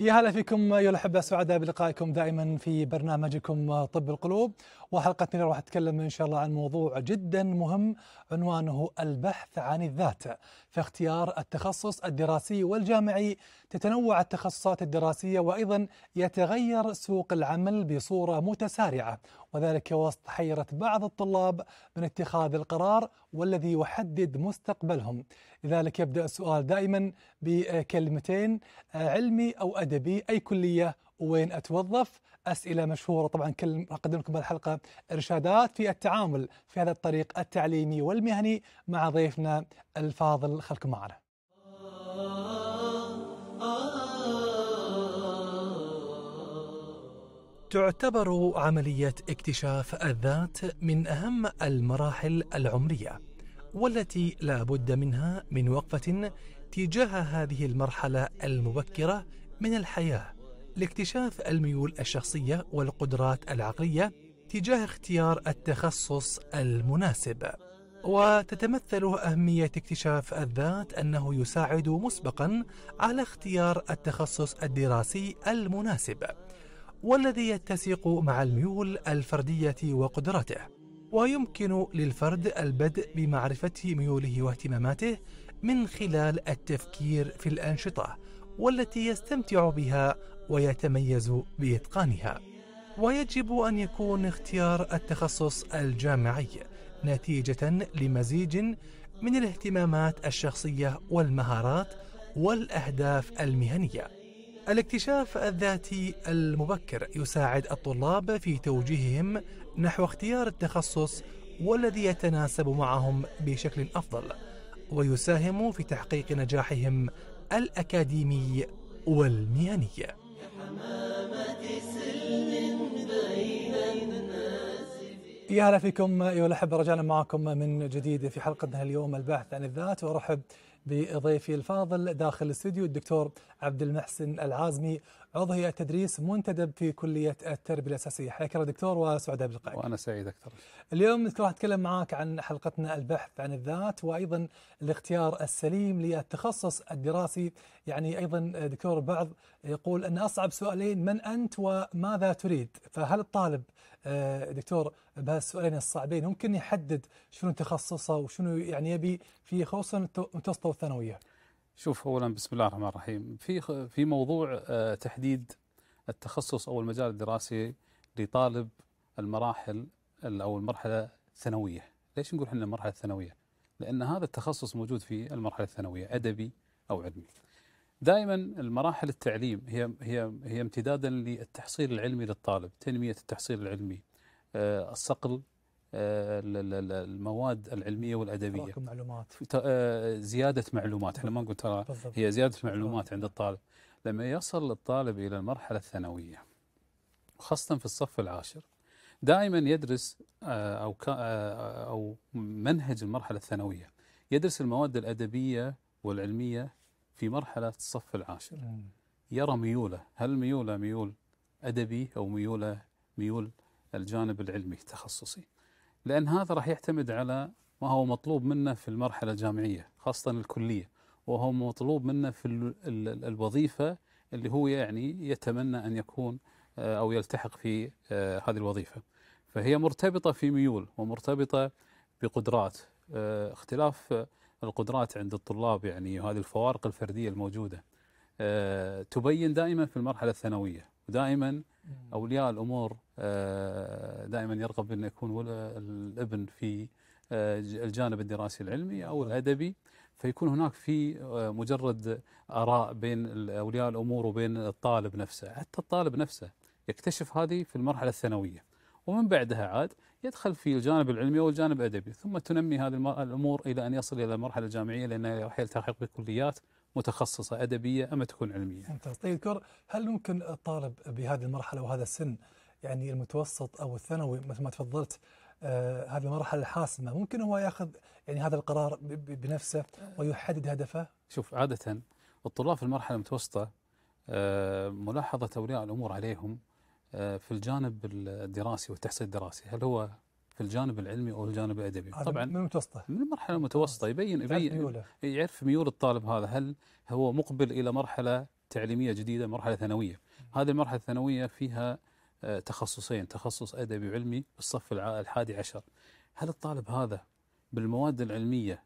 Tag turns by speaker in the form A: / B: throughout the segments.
A: يا هلا فيكم يا الاحبه سعداء بلقائكم دائما في برنامجكم طب القلوب وحلقتنا راح نتكلم ان شاء الله عن موضوع جدا مهم عنوانه البحث عن الذات في اختيار التخصص الدراسي والجامعي تتنوع التخصصات الدراسيه وايضا يتغير سوق العمل بصوره متسارعه وذلك وسط حيرة بعض الطلاب من اتخاذ القرار والذي يحدد مستقبلهم لذلك يبدأ السؤال دائما بكلمتين علمي أو أدبي أي كلية وين أتوظف أسئلة مشهورة طبعا كل أقدم لكم الحلقة إرشادات في التعامل في هذا الطريق التعليمي والمهني مع ضيفنا الفاضل خلكم معنا تعتبر عملية اكتشاف الذات من أهم المراحل العمرية والتي لا بد منها من وقفة تجاه هذه المرحلة المبكرة من الحياة لاكتشاف الميول الشخصية والقدرات العقلية تجاه اختيار التخصص المناسب وتتمثل أهمية اكتشاف الذات أنه يساعد مسبقا على اختيار التخصص الدراسي المناسب والذي يتسق مع الميول الفردية وقدراته ويمكن للفرد البدء بمعرفة ميوله واهتماماته من خلال التفكير في الأنشطة والتي يستمتع بها ويتميز بإتقانها ويجب أن يكون اختيار التخصص الجامعي نتيجة لمزيج من الاهتمامات الشخصية والمهارات والأهداف المهنية الاكتشاف الذاتي المبكر يساعد الطلاب في توجيههم نحو اختيار التخصص والذي يتناسب معهم بشكل افضل ويساهم في تحقيق نجاحهم الاكاديمي والمهني يا هلا فيكم ايها الاحبه رجعنا معكم من جديد في حلقتنا اليوم البحث عن الذات وارحب بضيفي الفاضل داخل الاستوديو الدكتور عبد المحسن العازمي عضو هيئه تدريس منتدب في كلية التربية الأساسية حياك الله دكتور وسعد بلقائك وأنا سعيد أكثر اليوم دكتور راح اتكلم معاك عن حلقتنا البحث عن الذات وأيضا الاختيار السليم للتخصص الدراسي يعني أيضا دكتور بعض يقول أن أصعب سؤالين من أنت وماذا تريد فهل الطالب آه، دكتور بهالسؤالين الصعبين ممكن يحدد شنو تخصصه وشنو يعني يبي في خصوصا المتوسطة والثانوية
B: شوف اولا بسم الله الرحمن الرحيم في في موضوع آه، تحديد التخصص او المجال الدراسي لطالب المراحل او المرحله الثانويه ليش نقول احنا المرحله الثانويه لان هذا التخصص موجود في المرحله الثانويه ادبي او علمي دائما المراحل التعليم هي هي هي امتدادا للتحصيل العلمي للطالب تنميه التحصيل العلمي آه، الصقل آه، المواد العلميه والادبيه تراكم معلومات آه، زياده معلومات احنا ما نقول ترى هي زياده معلومات عند الطالب لما يصل الطالب الى المرحله الثانويه خاصه في الصف العاشر دائما يدرس آه، او او منهج المرحله الثانويه يدرس المواد الادبيه والعلميه في مرحله الصف العاشر يرى ميوله هل ميوله ميول ادبي او ميوله ميول الجانب العلمي التخصصي لأن هذا راح يعتمد على ما هو مطلوب منه في المرحلة الجامعية خاصة الكلية وهو مطلوب منه في الوظيفة اللي هو يعني يتمنى أن يكون آه، أو يلتحق في آه، هذه الوظيفة فهي مرتبطة في ميول ومرتبطة بقدرات آه، اختلاف القدرات عند الطلاب يعني هذه الفوارق الفردية الموجودة تبين دائما في المرحلة الثانوية ودائما اولياء الامور آه، دائما يرغب ان يكون الابن في آه، الجانب الدراسي العلمي او الادبي فيكون هناك في آه، مجرد اراء بين اولياء الامور وبين الطالب نفسه، حتى الطالب نفسه يكتشف هذه في المرحله الثانويه ومن بعدها عاد يدخل في الجانب العلمي والجانب الادبي، ثم تنمي هذه الامور الى ان يصل الى المرحله الجامعيه لانه راح يلتحق بكليات متخصصة أدبية أما تكون علمية
A: ممتاز طيب دكتور هل ممكن الطالب بهذه المرحلة وهذا السن يعني المتوسط أو الثانوي مثل ما تفضلت آه هذه المرحلة الحاسمة ممكن هو ياخذ يعني هذا القرار بنفسه ويحدد هدفه؟
B: شوف عادة الطلاب في المرحلة المتوسطة آه ملاحظة أولياء الأمور عليهم آه في الجانب الدراسي والتحصيل الدراسي هل هو في الجانب العلمي او الجانب الادبي طبعا من المتوسطه من المرحله المتوسطه يبين يبين ميوله. يعرف ميول الطالب هذا هل هو مقبل الى مرحله تعليميه جديده مرحله ثانويه هذه المرحله الثانويه فيها آه، تخصصين تخصص ادبي وعلمي بالصف الحادي عشر هل الطالب هذا بالمواد العلميه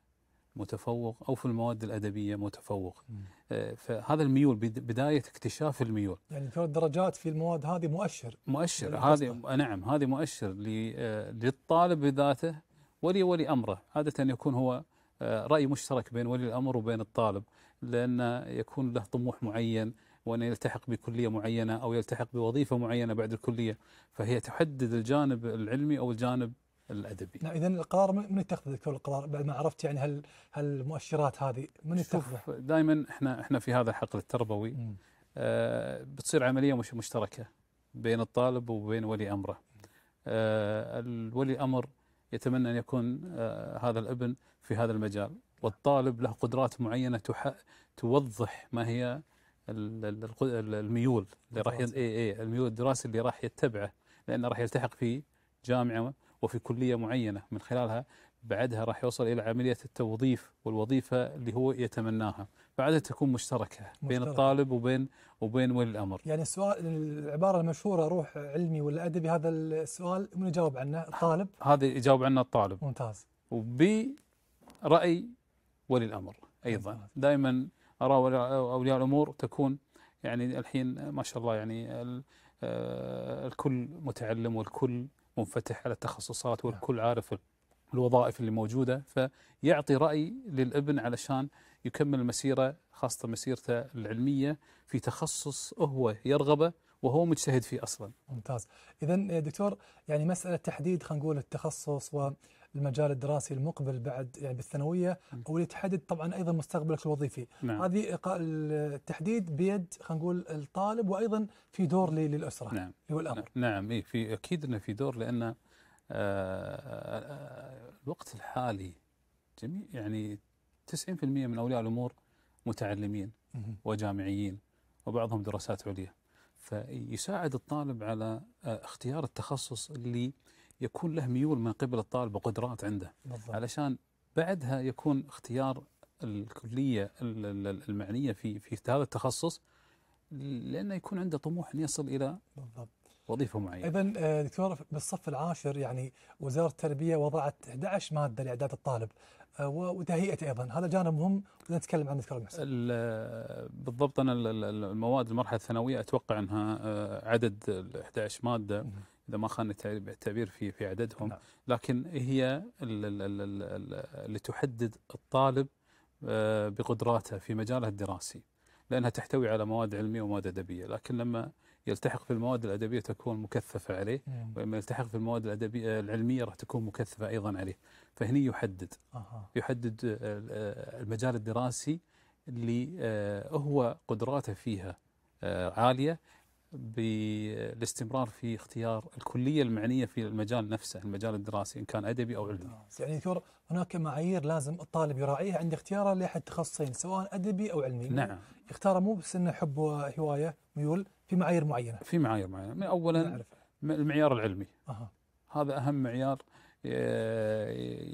B: متفوق او في المواد الادبيه متفوق آه، فهذا الميول بدايه اكتشاف الميول
A: يعني ثلاث درجات في المواد هذه مؤشر مؤشر يعني
B: هذه آه، نعم هذه مؤشر آه، للطالب بذاته ولي ولي امره عاده يكون هو راي مشترك بين ولي الامر وبين الطالب لان يكون له طموح معين وانه يلتحق بكليه معينه او يلتحق بوظيفه معينه بعد الكليه فهي تحدد الجانب العلمي او الجانب الادبي.
A: نعم اذا القرار من يتخذ دكتور القرار بعد ما عرفت يعني هل هل المؤشرات هذه من يتخذها؟
B: دائما احنا احنا في هذا الحقل التربوي آه بتصير عمليه مش مشتركه بين الطالب وبين ولي امره. آه الولي امر يتمنى ان يكون آه هذا الابن في هذا المجال والطالب له قدرات معينه توضح ما هي الميول اللي راح إيه، إيه، الميول الدراسي اللي راح يتبعه لانه راح يلتحق في جامعه وفي كلية معينة من خلالها بعدها راح يوصل إلى عملية التوظيف والوظيفة اللي هو يتمناها بعدها تكون مشتركة, مشتركة. بين الطالب وبين وبين ولي الأمر
A: يعني السؤال العبارة المشهورة روح علمي ولا أدبي هذا السؤال من يجاوب عنه الطالب
B: هذا يجاوب عنه الطالب ممتاز وبرأي ولي الأمر أيضا دائما أرى أولياء الأمور تكون يعني الحين ما شاء الله يعني آه، الكل متعلم والكل منفتح على التخصصات نعم. والكل عارف الوظائف اللي موجودة فيعطي رأي للابن علشان يكمل مسيرة خاصة مسيرته العلمية في تخصص هو يرغبه وهو مجتهد
A: فيه أصلا ممتاز إذا دكتور يعني مسألة تحديد خلينا نقول التخصص والمجال الدراسي المقبل بعد يعني بالثانوية واللي تحدد طبعا أيضا مستقبلك الوظيفي نعم. هذه التحديد بيد خلينا نقول الطالب وأيضا في دور للأسرة نعم.
B: والأمر نعم إيه في أكيد أنه في دور لأن آه، الوقت الحالي جميع يعني 90% من أولياء الأمور متعلمين وجامعيين وبعضهم دراسات عليا فيساعد الطالب على آه، اختيار التخصص اللي يكون له ميول من قبل الطالب وقدرات عنده بالضبط. علشان بعدها يكون اختيار الكليه المعنيه في في هذا التخصص لانه يكون عنده طموح ان يصل الى بالضبط وظيفه معينه.
A: اذا آه، دكتور بالصف العاشر يعني وزاره التربيه وضعت 11 ماده لاعداد الطالب، آه، وتهيئته ايضا، هذا جانب مهم نتكلم عنه دكتور
B: محسن. بالضبط انا المواد المرحله الثانويه اتوقع انها آه، عدد 11 ماده اذا ما خان التعبير في في عددهم، نعم. لكن هي اللي تحدد الطالب آه، بقدراته في مجاله الدراسي لانها تحتوي على مواد علميه ومواد ادبيه، لكن لما يلتحق في المواد الادبيه تكون مكثفه عليه واما يلتحق في المواد الادبيه العلميه راح تكون مكثفه ايضا عليه فهني يحدد أه. يحدد المجال الدراسي اللي آه، هو قدراته فيها آه، عاليه بالاستمرار آه، في اختيار الكلية المعنية في المجال نفسه المجال الدراسي إن كان أدبي أو
A: علمي يعني دكتور هناك معايير لازم الطالب يراعيها عند اختياره لأحد التخصصين سواء أدبي أو علمي نعم اختاره مو بس أنه حب هواية ميول في معايير معينه في معايير
B: معينه من اولا المعيار العلمي أه. هذا اهم معيار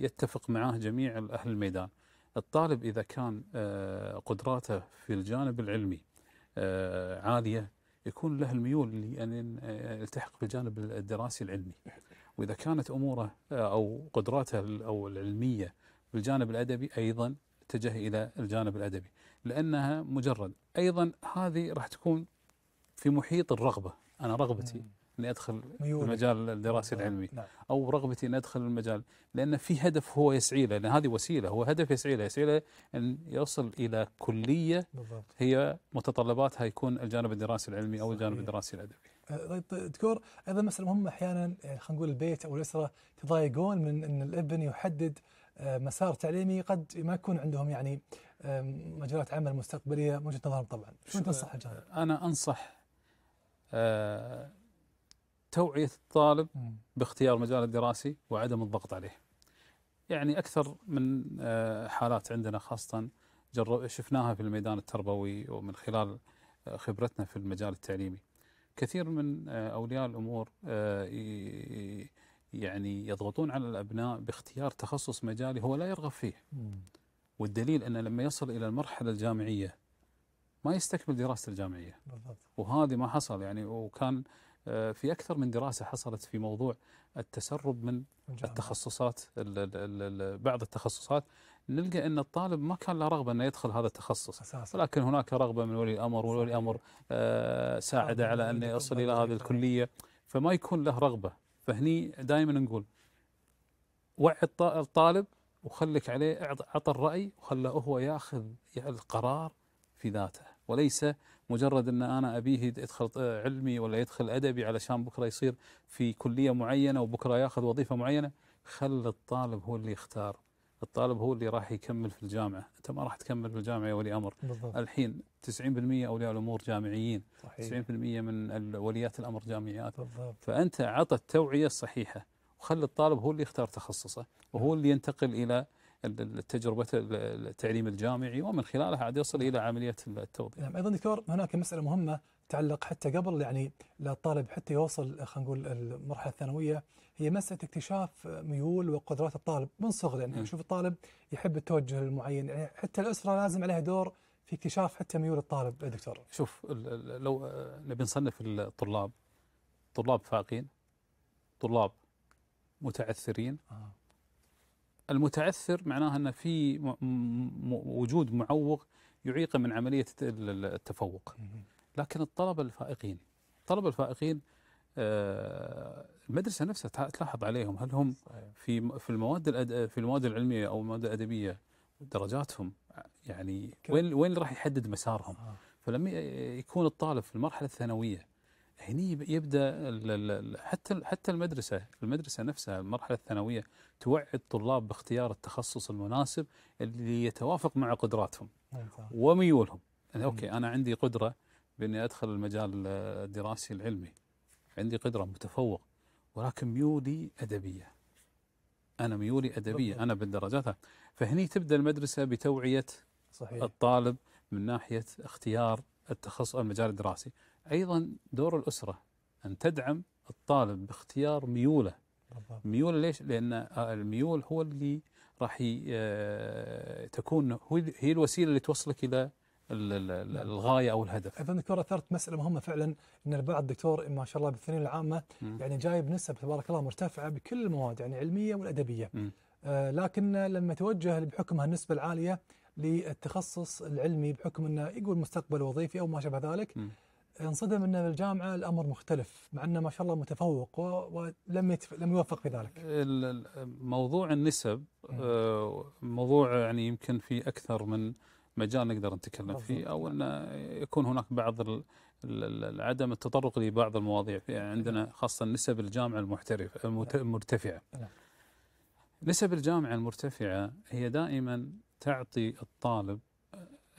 B: يتفق معاه جميع اهل الميدان الطالب اذا كان آه، قدراته في الجانب العلمي آه، عاليه يكون له الميول لان يعني، آه، يلتحق بالجانب الدراسي العلمي واذا كانت اموره او قدراته او العلميه بالجانب الادبي ايضا اتجه الى الجانب الادبي لانها مجرد ايضا هذه راح تكون في محيط الرغبه انا رغبتي اني ادخل المجال الدراسي نعم. العلمي نعم. او رغبتي اني ادخل المجال لان في هدف هو يسعي له لان هذه وسيله هو هدف يسعي له يسعي له ان يصل الى كليه بالضبط. هي متطلباتها يكون الجانب الدراسي العلمي او الجانب الدراسي الادبي
A: أه، طيب، دكتور ايضا مساله مهمه احيانا يعني خلينا نقول البيت او الاسره تضايقون من ان الابن يحدد أه، مسار تعليمي قد ما يكون عندهم يعني أه، مجالات عمل مستقبليه من وجهه نظرهم طبعا شو تنصح الجانب؟
B: انا انصح آه، توعية الطالب باختيار مجال الدراسي وعدم الضغط عليه يعني أكثر من آه، حالات عندنا خاصة شفناها في الميدان التربوي ومن خلال آه، خبرتنا في المجال التعليمي كثير من أولياء الأمور يعني يضغطون على الأبناء باختيار تخصص مجالي هو لا يرغب فيه والدليل أنه لما يصل إلى المرحلة الجامعية ما يستكمل دراسته الجامعيه بالضبط وهذه ما حصل يعني وكان آه، في اكثر من دراسه حصلت في موضوع التسرب من الجامعة. التخصصات بعض التخصصات نلقى ان الطالب ما كان له رغبه انه يدخل هذا التخصص أساسا. ولكن هناك رغبه من ولي الامر وولي الامر آه، ساعدة ساعد على ان يصل الى هذه الكليه فما يكون له رغبه فهني دائما نقول وعي الطالب وخلك عليه اعطى الراي وخله هو ياخذ القرار في ذاته وليس مجرد ان انا ابيه يدخل علمي ولا يدخل ادبي علشان بكره يصير في كليه معينه وبكره ياخذ وظيفه معينه خل الطالب هو اللي يختار الطالب هو اللي راح يكمل في الجامعه انت ما راح تكمل في الجامعه يا ولي امر بالضبط. الحين 90% اولياء الامور جامعيين صحيح. 90% من وليات الامر جامعيات بالضبط. فانت عطى التوعيه الصحيحه وخلي الطالب هو اللي يختار تخصصه وهو نعم. اللي ينتقل الى التجربة التعليم الجامعي ومن خلالها عاد يصل إلى عملية التوظيف
A: نعم أيضا دكتور هناك مسألة مهمة تعلق حتى قبل يعني الطالب حتى يوصل خلينا نقول المرحله الثانويه هي مساله اكتشاف ميول وقدرات الطالب من صغره يعني نشوف نعم. الطالب يحب التوجه المعين يعني حتى الاسره لازم عليها دور في اكتشاف حتى ميول الطالب دكتور
B: شوف لو نبي نصنف الطلاب طلاب فاقين طلاب متعثرين آه. المتعثر معناها أن في وجود معوق يعيقه من عملية التفوق لكن الطلبة الفائقين الطلبة الفائقين آه، المدرسة نفسها تلاحظ عليهم هل هم في في المواد في المواد العلمية أو المواد الأدبية درجاتهم يعني وين وين راح يحدد مسارهم آه. فلما يكون الطالب في المرحلة الثانوية هني يبدا حتى حتى المدرسه المدرسه نفسها المرحله الثانويه توعي الطلاب باختيار التخصص المناسب اللي يتوافق مع قدراتهم نعم، وميولهم يعني نعم. اوكي انا عندي قدره باني ادخل المجال آه، الدراسي العلمي عندي قدره متفوق ولكن ميولي ادبيه انا ميولي ادبيه انا بالدرجات فهني تبدا المدرسه بتوعيه صحيح. الطالب من ناحيه اختيار التخصص المجال الدراسي أيضا دور الأسرة أن تدعم الطالب باختيار ميوله ميوله ليش؟ لأن الميول هو اللي راح آه، تكون هي الوسيلة اللي توصلك إلى نعم. الغايه او الهدف.
A: ايضا دكتور اثرت مساله مهمه فعلا ان البعض دكتور ما شاء الله بالثانويه العامه م. يعني جايب نسب تبارك الله مرتفعه بكل المواد يعني العلميه والادبيه. آه لكن لما توجه بحكم هالنسبه العاليه للتخصص العلمي بحكم انه يقول مستقبل وظيفي او ما شابه ذلك م. انصدم انه بالجامعه الامر مختلف مع انه ما شاء الله متفوق ولم يتف... لم يوفق في ذلك.
B: موضوع النسب آه، موضوع يعني يمكن في اكثر من مجال نقدر نتكلم فيه او انه يكون هناك بعض عدم التطرق لبعض المواضيع يعني عندنا نعم. خاصه نسب الجامعه المحترفه نعم. المرتفعه. نعم. نسب الجامعه المرتفعه هي دائما تعطي الطالب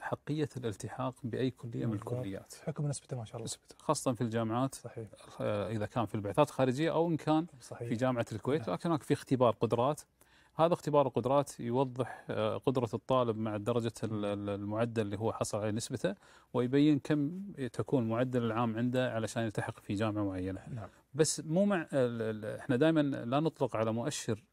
B: حقية الالتحاق بأي كلية من الكليات حكم نسبته ما شاء الله نسبته خاصة في الجامعات صحيح آه، إذا كان في البعثات الخارجية أو إن كان صحيح. في جامعة الكويت نعم. لكن هناك في اختبار قدرات هذا اختبار القدرات يوضح آه، قدرة الطالب مع درجة نعم. المعدل اللي هو حصل عليه نسبته ويبين كم تكون المعدل العام عنده علشان يلتحق في جامعة معينة نعم. بس مو مع احنا دائما لا نطلق على مؤشر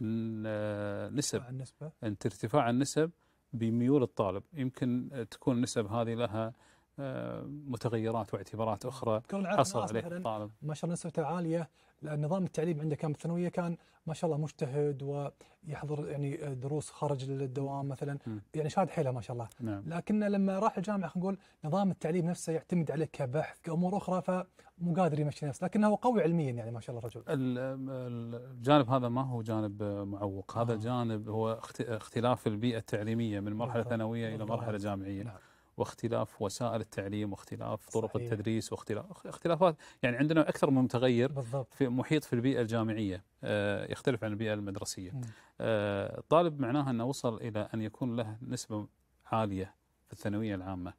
B: النسب آه، النسبة. ان ارتفاع النسب بميول الطالب يمكن تكون النسب هذه لها آه، متغيرات واعتبارات اخرى حصل عليه الطالب
A: ما شاء الله نسبته عاليه لان نظام التعليم عنده كان بالثانويه كان ما شاء الله مجتهد ويحضر يعني دروس خارج الدوام مثلا م. يعني شاد حيله ما شاء الله نعم. لكن لما راح الجامعه خلينا نقول نظام التعليم نفسه يعتمد عليه كبحث كامور اخرى فمو قادر يمشي نفسه لكنه قوي علميا يعني ما شاء الله الرجل الجانب
B: هذا ما هو جانب معوق هذا آه. جانب هو اختلاف البيئه التعليميه من مرحله ثانويه الى مرحله جامعيه نعم. واختلاف وسائل التعليم واختلاف طرق صحيح. التدريس واختلاف اختلافات يعني عندنا اكثر من متغير بالضبط. في محيط في البيئه الجامعيه آه، يختلف عن البيئه المدرسيه الطالب آه، طالب معناها انه وصل الى ان يكون له نسبه عاليه في الثانويه العامه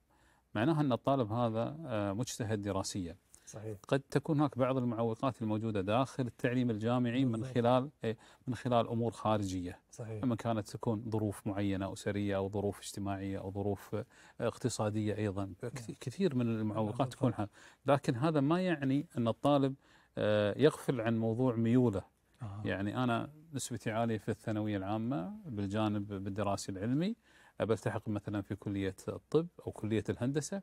B: معناها ان الطالب هذا آه، مجتهد دراسيا صحيح. قد تكون هناك بعض المعوقات الموجودة داخل التعليم الجامعي من خلال إيه، من خلال أمور خارجية صحيح. إما كانت تكون ظروف معينة أسرية أو ظروف اجتماعية أو ظروف إيه، اقتصادية أيضا نعم. كثير من المعوقات تكون لكن هذا ما يعني أن الطالب إيه، يغفل عن موضوع ميوله آه. يعني أنا نسبتي عالية في الثانوية العامة بالجانب بالدراسي العلمي بلتحق مثلا في كلية الطب أو كلية الهندسة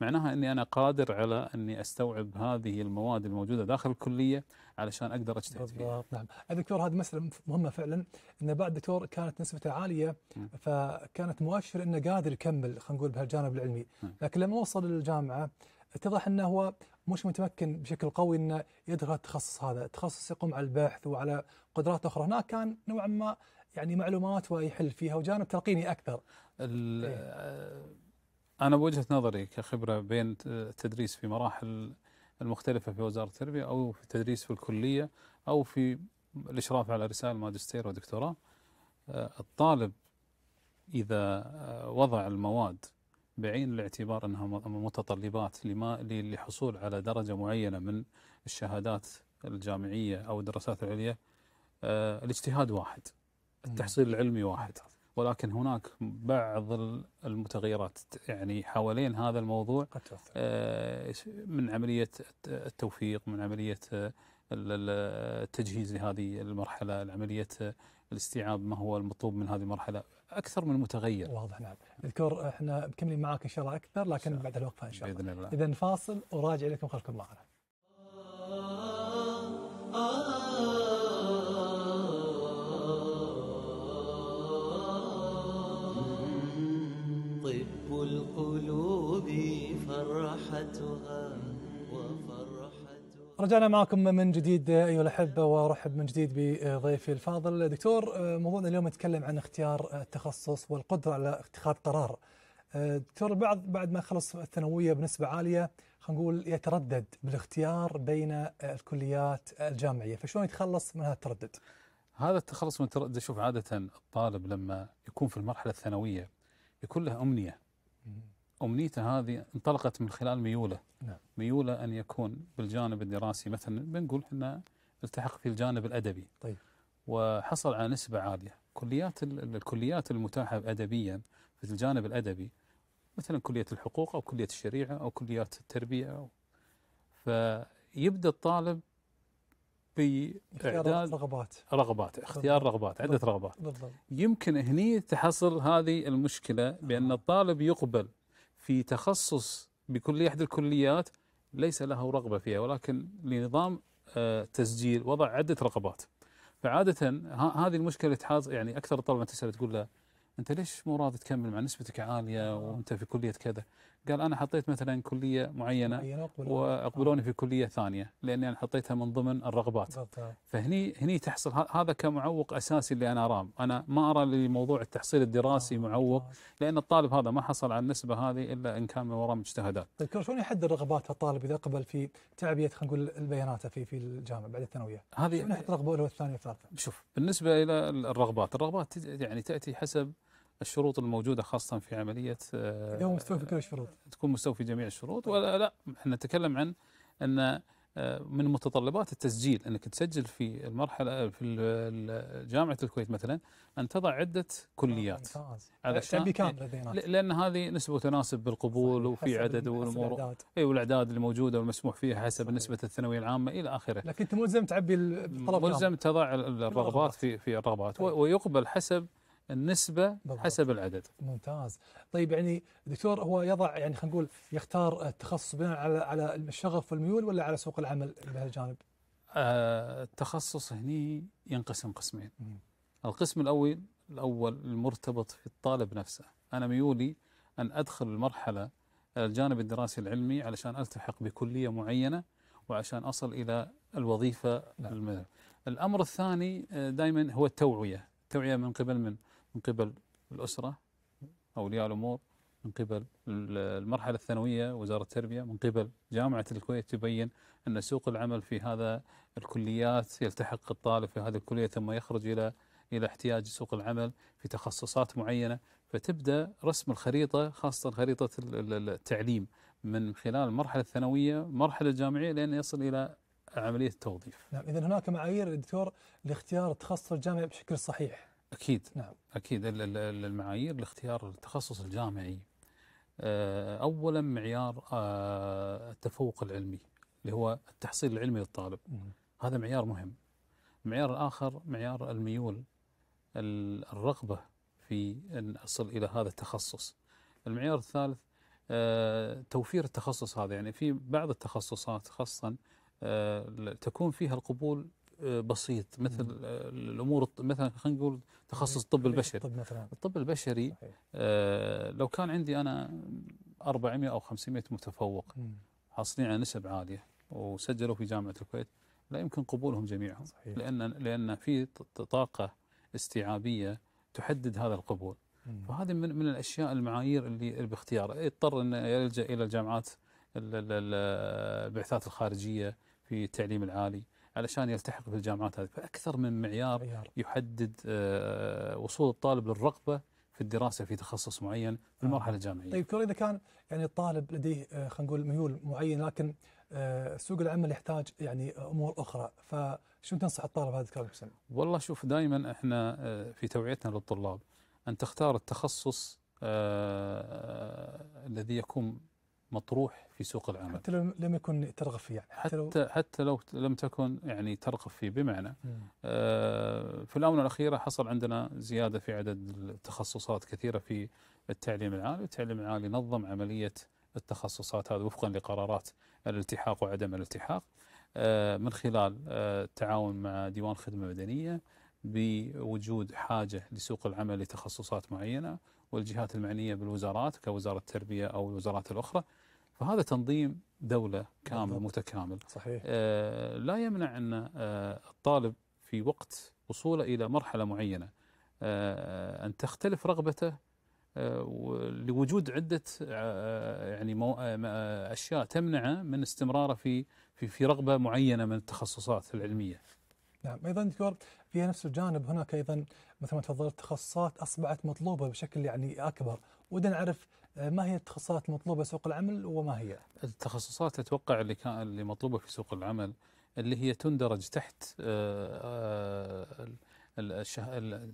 B: معناها اني انا قادر على اني استوعب هذه المواد الموجوده داخل الكليه علشان اقدر اجتهد فيها. بالضبط
A: نعم، دكتور هذه مساله مهمه فعلا ان بعد دكتور كانت نسبته عاليه فكانت مؤشر انه قادر يكمل خلينا نقول بهالجانب العلمي، لكن لما وصل للجامعه اتضح انه هو مش متمكن بشكل قوي انه يدخل التخصص هذا، التخصص يقوم على البحث وعلى قدرات اخرى، هناك كان نوعا ما يعني معلومات ويحل فيها وجانب تلقيني اكثر.
B: أنا بوجهة نظري كخبرة بين التدريس في مراحل المختلفة في وزارة التربية أو في التدريس في الكلية أو في الإشراف على رسائل ماجستير ودكتوراه آه، الطالب إذا آه، وضع المواد بعين الاعتبار أنها متطلبات لما للحصول على درجة معينة من الشهادات الجامعية أو الدراسات العليا آه، الاجتهاد واحد التحصيل العلمي واحد ولكن هناك بعض المتغيرات يعني حوالين هذا الموضوع قد آه، من عملية التوفيق من عملية آه، التجهيز لهذه المرحلة عملية آه، الاستيعاب ما هو المطلوب من هذه المرحلة أكثر من متغير
A: واضح نعم دكتور احنا مكملين معاك إن شاء الله أكثر لكن بعد الوقفة إن شاء الله بإذن الله إذا فاصل وراجع لكم خلكم معنا طب القلوب فرحتها وفرحتها رجعنا معكم من جديد ايها الاحبه وارحب من جديد بضيفي الفاضل دكتور موضوعنا اليوم نتكلم عن اختيار التخصص والقدره على اتخاذ قرار دكتور البعض بعد ما خلص الثانويه بنسبه عاليه خلينا نقول يتردد بالاختيار بين الكليات الجامعيه فشلون يتخلص من هذا التردد هذا التخلص من
B: التردد شوف عاده الطالب لما يكون في المرحله الثانويه يكون له أمنية أمنيته هذه انطلقت من خلال ميوله نعم. ميوله أن يكون بالجانب الدراسي مثلا بنقول احنا التحق في الجانب الأدبي طيب. وحصل على نسبة عالية كليات الكليات المتاحة أدبيا في الجانب الأدبي مثلا كلية الحقوق أو كلية الشريعة أو كليات التربية أو فيبدأ الطالب في اعداد رغبات رغبات اختيار رغبات عده رغبات بالضبط. يمكن هني تحصل هذه المشكله بان نعم. الطالب يقبل في تخصص بكليه احد الكليات ليس له رغبه فيها ولكن لنظام آه، تسجيل وضع عده رغبات فعاده هذه المشكله تحاز يعني اكثر الطلبه تسال تقول له انت ليش مو راضي تكمل مع نسبتك عاليه آه. وانت في كليه كذا قال انا حطيت مثلا كليه معينه واقبلوني آه. في كليه ثانيه لاني انا حطيتها من ضمن الرغبات فهني هني تحصل هذا كمعوق اساسي اللي انا اراه انا ما ارى لموضوع التحصيل الدراسي آه. معوق لان الطالب هذا ما حصل على النسبه هذه الا ان كان من وراء مجتهدات
A: دكتور شلون يحدد رغبات الطالب اذا قبل في تعبئه خلينا نقول البيانات في في الجامعه بعد الثانويه هذه شلون رغبه الاولى والثانيه والثالثه شوف
B: بالنسبه الى الرغبات الرغبات يعني تاتي حسب الشروط الموجوده خاصه في عمليه اذا
A: مستوفي آه، كل الشروط
B: تكون مستوفي جميع الشروط طيب. ولا لا احنا نتكلم عن ان آه، من متطلبات التسجيل انك تسجل في المرحله في جامعه الكويت مثلا ان تضع عده كليات آه، علشان يعني لان هذه نسبه وتناسب بالقبول وفي عدد والامور اي والاعداد الموجوده والمسموح فيها حسب نسبه الثانويه العامه الى اخره
A: لكن انت ملزم تعبي الطلب ملزم
B: تضع الرغبات في في الرغبات طيب. ويقبل حسب النسبة بالضبط. حسب العدد
A: ممتاز طيب يعني دكتور هو يضع يعني خلينا نقول يختار التخصص بناء على على الشغف والميول ولا على سوق العمل بهالجانب؟
B: آه التخصص هني ينقسم قسمين مم. القسم الأول الأول المرتبط في الطالب نفسه أنا ميولي أن أدخل المرحلة الجانب الدراسي العلمي علشان ألتحق بكلية معينة وعشان أصل إلى الوظيفة نعم. الأمر الثاني آه، دائما هو التوعية التوعية من قبل من من قبل الأسرة أولياء الأمور من قبل المرحلة الثانوية وزارة التربية من قبل جامعة الكويت تبين أن سوق العمل في هذا الكليات يلتحق الطالب في هذه الكلية ثم يخرج إلى إلى احتياج سوق العمل في تخصصات معينة فتبدأ رسم الخريطة خاصة خريطة التعليم من خلال المرحلة الثانوية مرحلة الجامعية لأن يصل إلى عملية التوظيف
A: نعم إذا هناك معايير دكتور لاختيار تخصص الجامعي بشكل صحيح اكيد نعم
B: اكيد المعايير لاختيار التخصص الجامعي آه، اولا معيار آه، التفوق العلمي اللي هو التحصيل العلمي للطالب هذا معيار مهم المعيار الاخر معيار الميول الرغبه في ان اصل الى هذا التخصص المعيار الثالث آه، توفير التخصص هذا يعني في بعض التخصصات خاصه تكون فيها القبول بسيط مثل م. الامور مثلا خلينا نقول تخصص الطب البشري الطب مثلا الطب البشري آه لو كان عندي انا 400 او 500 متفوق حاصلين على نسب عاليه وسجلوا في جامعه الكويت لا يمكن قبولهم جميعهم صحيح. لان لان في طاقه استيعابيه تحدد هذا القبول مم. فهذه من من الاشياء المعايير اللي باختياره يضطر انه يلجا الى الجامعات البعثات الخارجيه في التعليم العالي علشان يلتحقوا في الجامعات هذه فأكثر من معيار, يحدد آه، وصول الطالب للرغبة في الدراسة في تخصص معين في آه. المرحلة الجامعية
A: طيب إذا كان يعني الطالب لديه آه، خلينا نقول ميول معين لكن سوق العمل يحتاج يعني امور اخرى فشو تنصح الطالب هذا الكلام حسين؟
B: والله شوف دائما احنا في توعيتنا للطلاب ان تختار التخصص الذي يكون مطروح في سوق العمل
A: حتى لو لم يكن ترغب فيه يعني حتى, حتى لو
B: حتى لو لم تكن يعني ترغب فيه بمعنى آه في الآونة الأخيرة حصل عندنا زيادة في عدد التخصصات كثيرة في التعليم العالي التعليم العالي نظم عملية التخصصات هذه وفقا لقرارات الالتحاق وعدم الالتحاق آه من خلال آه التعاون مع ديوان خدمة مدنية بوجود حاجة لسوق العمل لتخصصات معينة والجهات المعنية بالوزارات كوزارة التربية أو الوزارات الأخرى فهذا تنظيم دولة كامل متكامل صحيح آه لا يمنع أن آه الطالب في وقت وصوله إلى مرحلة معينة آه أن تختلف رغبته آه، لوجود عدة آه، آه، يعني مو... أشياء تمنعه من استمراره في في في رغبة معينة من التخصصات العلمية.
A: نعم أيضا دكتور في نفس الجانب هناك أيضا مثل ما تفضلت تخصصات أصبحت مطلوبة بشكل يعني أكبر ودنا نعرف آه، ما هي التخصصات المطلوبه سوق العمل وما هي؟
B: التخصصات اتوقع اللي كان اللي مطلوبه في سوق العمل اللي هي تندرج تحت آه، آه،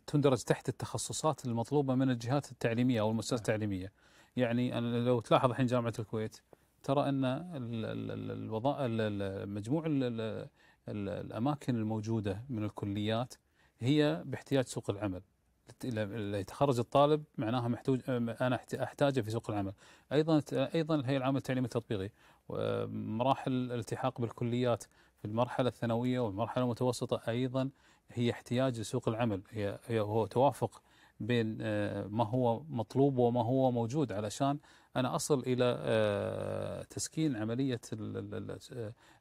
B: تندرج تحت التخصصات المطلوبه من الجهات التعليميه او المؤسسات نعم. التعليميه. يعني أنا لو تلاحظ الحين جامعه الكويت ترى ان الوظائف مجموع الاماكن الموجوده من الكليات هي باحتياج سوق العمل. يتخرج الطالب معناها محتوج انا احتاجه في سوق العمل ايضا ايضا الهيئه العامه للتعليم التطبيقي مراحل الالتحاق بالكليات في المرحله الثانويه والمرحله المتوسطه ايضا هي احتياج لسوق العمل هي هو توافق بين آه، ما هو مطلوب وما هو موجود علشان انا اصل الى آه، تسكين عمليه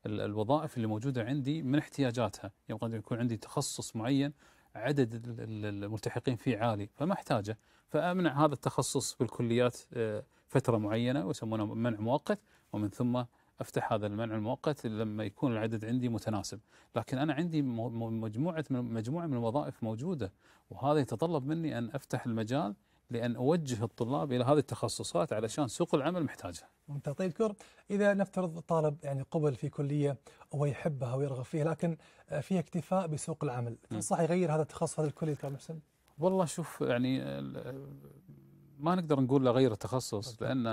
B: الوظائف اللي موجوده عندي من احتياجاتها يعني قد يكون عندي تخصص معين عدد الملتحقين فيه عالي فما احتاجه فامنع هذا التخصص بالكليات آه، فتره معينه ويسمونه منع مؤقت ومن ثم افتح هذا المنع المؤقت لما يكون العدد عندي متناسب، لكن انا عندي مجموعه مجموعه من الوظائف موجوده وهذا يتطلب مني ان افتح المجال لأن أوجه الطلاب إلى هذه التخصصات علشان سوق العمل محتاجها
A: ممتاز طيب دكتور إذا نفترض طالب يعني قبل في كلية وهو يحبها ويرغب فيها لكن آه، فيها اكتفاء بسوق العمل تنصح يغير هذا التخصص هذا الكلية دكتور محسن؟
B: والله شوف يعني ما نقدر نقول له غير التخصص لان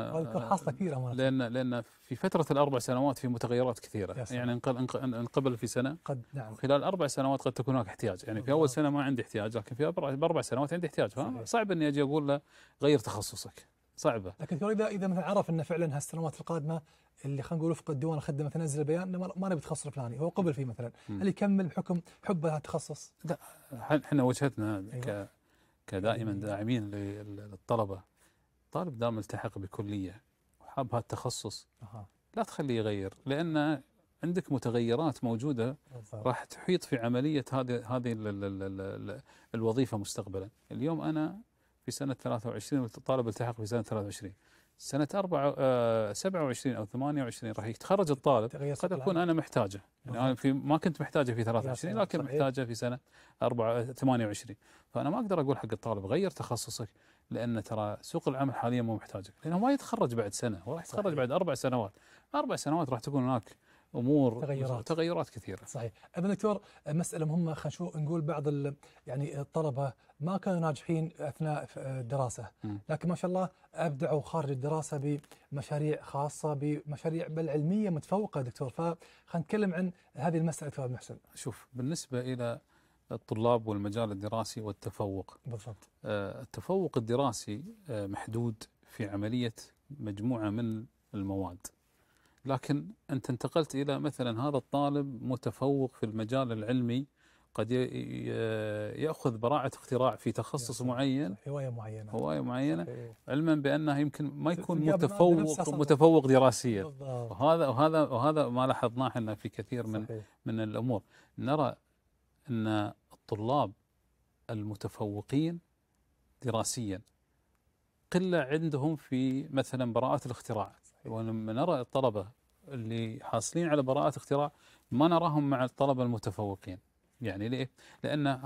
B: حصل آه، كثيره لان لان في فتره الاربع سنوات في متغيرات كثيره يعني انقبل في سنه قد نعم خلال اربع سنوات قد تكون هناك احتياج يعني في اول سنه ما عندي احتياج لكن في اربع سنوات عندي احتياج صعب اني اجي اقول له غير تخصصك صعبه
A: لكن اذا اذا مثلا عرف انه فعلا هالسنوات القادمه اللي خلينا نقول وفق الديوان مثلا تنزل بيان ما نبي تخصص الفلاني هو قبل فيه مثلا هل يكمل بحكم حبه التخصص؟ لا
B: احنا وجهتنا أيوة. ك كدائما داعمين للطلبه طالب دام التحق بكليه وحاب التخصص لا تخليه يغير لان عندك متغيرات موجوده راح تحيط في عمليه هذه هذه الوظيفه مستقبلا اليوم انا في سنه 23 طالب التحق في سنه 23 سنة 4 27 آه، أو 28 راح يتخرج الطالب قد أكون أنا محتاجه يعني أنا في ما كنت محتاجه في 23 لكن محتاجه في سنة 4 28 آه، فأنا ما أقدر أقول حق الطالب غير تخصصك لأن ترى سوق العمل حاليا مو محتاجك لأنه ما يتخرج بعد سنة وراح يتخرج بعد أربع سنوات أربع سنوات راح تكون هناك امور تغيرات
A: تغيرات كثيره صحيح اما دكتور مساله مهمه خلينا نقول بعض يعني الطلبه ما كانوا ناجحين اثناء الدراسه لكن ما شاء الله ابدعوا خارج الدراسه بمشاريع خاصه بمشاريع بل علميه متفوقه دكتور فخلينا نتكلم عن هذه المساله دكتور محسن
B: شوف بالنسبه الى الطلاب والمجال الدراسي والتفوق بالضبط آه، التفوق الدراسي آه، محدود في عمليه مجموعه من المواد لكن انت انتقلت الى مثلا هذا الطالب متفوق في المجال العلمي قد ياخذ براعه اختراع في تخصص معين هوايه معينه هوايه معينه أيوه. علما بانه يمكن ما يكون متفوق متفوق دراسيا وهذا وهذا وهذا ما لاحظناه احنا في كثير من من الامور نرى ان الطلاب المتفوقين دراسيا قله عندهم في مثلا براءه الاختراع ولما نرى الطلبة اللي حاصلين على براءات اختراع ما نراهم مع الطلبة المتفوقين يعني ليه؟ لأن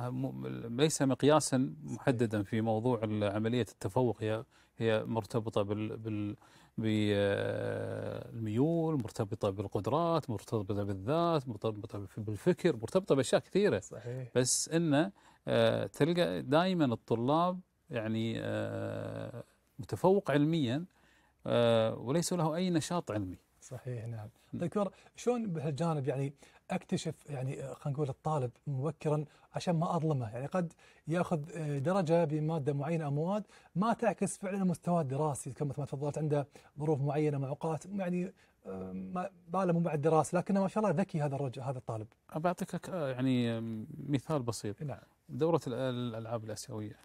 B: ليس مقياسا محددا في موضوع عملية التفوق هي هي مرتبطة بال, بال بالميول مرتبطة بالقدرات مرتبطة بالذات مرتبطة بالفكر مرتبطة بأشياء كثيرة صحيح. بس أن آه، تلقى دائما الطلاب يعني آه، متفوق علميا آه، وليس له أي نشاط علمي
A: صحيح نعم, نعم. دكتور شلون بهالجانب يعني اكتشف يعني آه، خلينا نقول الطالب مبكرا عشان ما اظلمه يعني قد ياخذ آه، درجه بماده معينه او مواد ما تعكس فعلا مستواه الدراسي كما ما تفضلت عنده ظروف معينه معوقات يعني يعني باله مو مع الدراسه لكنه ما شاء الله ذكي هذا الرجل هذا الطالب.
B: بعطيك يعني مثال بسيط. نعم. دوره الالعاب الاسيويه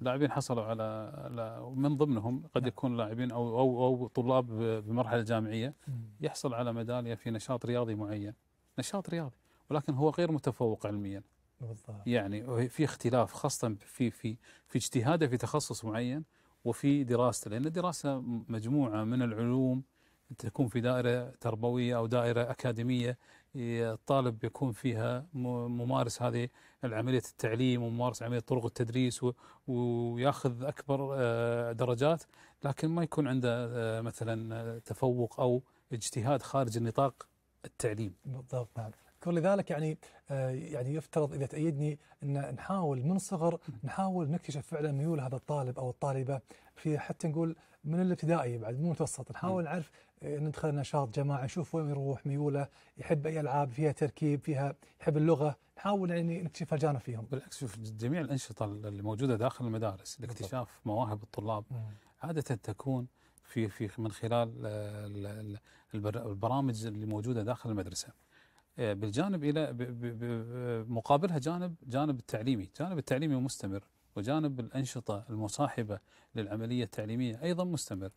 B: لاعبين حصلوا على, ومن من ضمنهم قد نعم. يكون لاعبين او او او طلاب بمرحله جامعيه يحصل على ميداليه في نشاط رياضي معين نشاط رياضي ولكن هو غير متفوق علميا بالضبط. يعني في اختلاف خاصه في في في اجتهاده في تخصص معين وفي دراسته لان الدراسه مجموعه من العلوم تكون في دائرة تربوية أو دائرة أكاديمية الطالب يكون فيها ممارس هذه عملية التعليم وممارس عملية طرق التدريس وياخذ أكبر آه، درجات لكن ما يكون عنده آه، مثلا تفوق أو اجتهاد خارج النطاق التعليم
A: بالضبط نعم فلذلك يعني آه، يعني يفترض اذا تأيدني ان نحاول من صغر نحاول نكتشف فعلا ميول هذا الطالب او الطالبه في حتى نقول من الابتدائي بعد مو متوسط نحاول نعرف آه، ندخل نشاط جماعي نشوف وين يروح ميوله يحب اي العاب فيها تركيب فيها يحب اللغه نحاول يعني نكتشف الجانب فيهم بالعكس شوف
B: جميع الانشطه اللي موجوده داخل المدارس لاكتشاف مواهب الطلاب عاده تكون في في من خلال آه، البرامج اللي موجوده داخل المدرسه آه، بالجانب الى آه، مقابلها جانب جانب التعليمي، جانب التعليمي مستمر وجانب الانشطه المصاحبه للعمليه التعليميه ايضا مستمر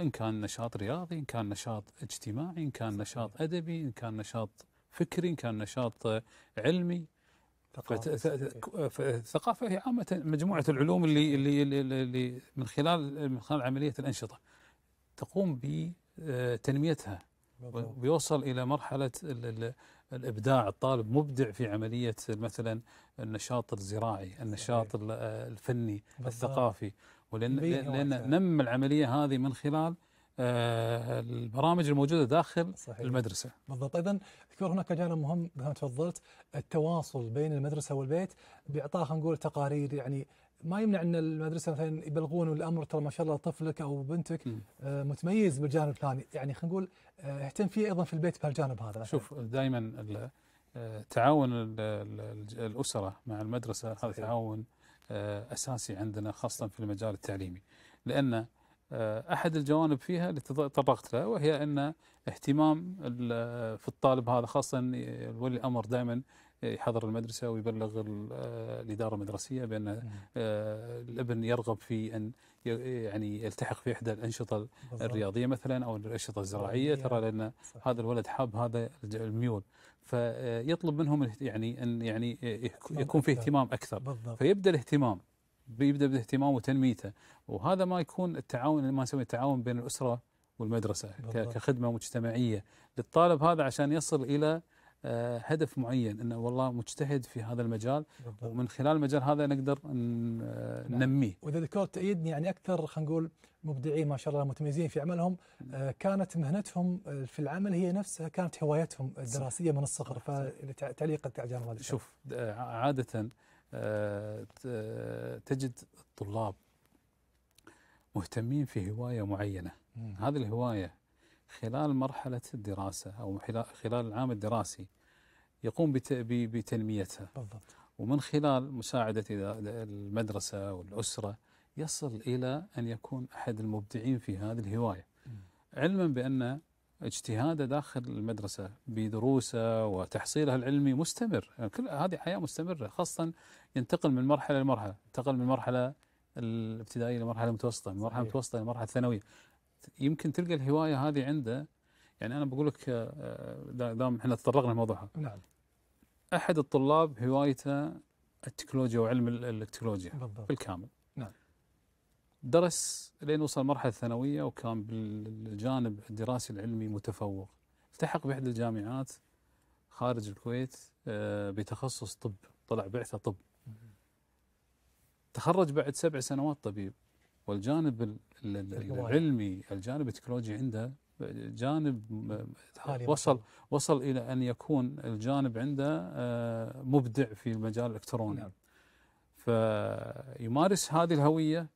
B: ان كان نشاط رياضي، ان كان نشاط اجتماعي، ان كان نشاط ادبي، ان كان نشاط فكري، ان كان نشاط علمي الثقافه هي عامه مجموعه العلوم اللي اللي, اللي من خلال من خلال عمليه الانشطه تقوم بتنميتها آه، ويوصل الى مرحله الابداع الطالب مبدع في عمليه مثلا النشاط الزراعي النشاط الفني بالضبط. الثقافي ولان لان نم العمليه هذه من خلال آه، البرامج الموجوده داخل صحيح. المدرسه
A: بالضبط ايضا ذكر هناك جانب مهم ما تفضلت التواصل بين المدرسه والبيت باعطاء خلينا نقول تقارير يعني ما يمنع ان المدرسه مثلا يبلغون الامر ترى ما شاء الله طفلك او بنتك آه، متميز بالجانب الفلاني يعني خلينا نقول اهتم آه، فيه ايضا في البيت بهالجانب هذا شوف
B: دائما آه، تعاون الاسره مع المدرسه هذا تعاون اساسي عندنا خاصه في المجال التعليمي لان احد الجوانب فيها اللي تطرقت لها وهي ان اهتمام في الطالب هذا خاصه ولي الامر دائما يحضر المدرسة ويبلغ آه، الإدارة المدرسية بأن آه، الابن يرغب في أن يعني يلتحق في إحدى الأنشطة الرياضية مثلا أو الأنشطة الزراعية ترى لأن هذا الولد حاب هذا الميول فيطلب آه، منهم يعني أن يعني يكون في اهتمام أكثر فيبدأ الاهتمام بيبدا بالاهتمام وتنميته وهذا ما يكون التعاون ما نسميه التعاون بين الاسره والمدرسه بالضبط. كخدمه مجتمعيه للطالب هذا عشان يصل الى آه، هدف معين انه والله مجتهد في هذا المجال بالضبط. ومن خلال المجال هذا نقدر آه،
A: نعم. ننميه نعم. واذا ذكرت تأيدني يعني اكثر خلينا نقول مبدعين ما شاء الله متميزين في عملهم آه، كانت مهنتهم في العمل هي نفسها كانت هوايتهم الدراسيه من الصغر فتعليقك على جانب هذا شوف
B: عاده تجد الطلاب مهتمين في هوايه معينه هذه الهوايه خلال مرحلة الدراسة أو خلال العام الدراسي يقوم بتنميتها بالضبط ومن خلال مساعدة المدرسة والأسرة يصل إلى أن يكون أحد المبدعين في هذه الهواية علما بأن اجتهاده داخل المدرسة بدروسه وتحصيله العلمي مستمر يعني كل هذه حياة مستمرة خاصة ينتقل من مرحلة لمرحلة انتقل من مرحلة الابتدائية لمرحلة متوسطة من مرحلة متوسطة لمرحلة ثانوية يمكن تلقى الهوايه هذه عنده يعني انا بقول لك آه، آه، دام احنا تطرقنا لموضوعها نعم احد الطلاب هوايته التكنولوجيا وعلم التكنولوجيا بالضبط. بالكامل نعم درس لين وصل مرحله ثانويه وكان بالجانب الدراسي العلمي متفوق التحق باحدى الجامعات خارج الكويت آه، بتخصص طب طلع بعثه طب تخرج بعد سبع سنوات طبيب والجانب العلمي الجانب التكنولوجي عنده جانب وصل وصل الى ان يكون الجانب عنده آه، مبدع في المجال الالكتروني نعم. فيمارس هذه الهويه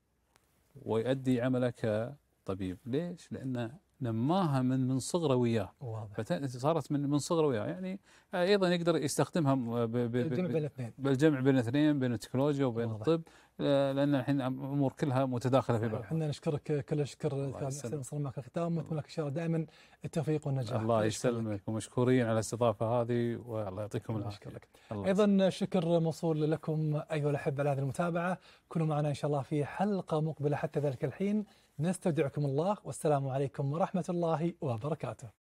B: ويؤدي عمله كطبيب ليش؟ لانه نماها من من صغره وياه واضح صارت من من صغره وياه يعني ايضا يقدر يستخدمها بالجمع بين الاثنين بالجمع بين الاثنين بين التكنولوجيا وبين واضح. الطب آه، لان الحين امور كلها متداخله في بعض
A: احنا نشكرك كل الشكر حسين معك الختام ونتمنى لك ان شاء الله دائما التوفيق والنجاح
B: الله يسلمك ومشكورين على الاستضافه هذه والله يعطيكم العافيه شكرا لك ايضا
A: شكر موصول لكم ايها الاحبه على هذه المتابعه كونوا معنا ان شاء الله في حلقه مقبله حتى ذلك الحين نستودعكم الله والسلام عليكم ورحمة الله وبركاته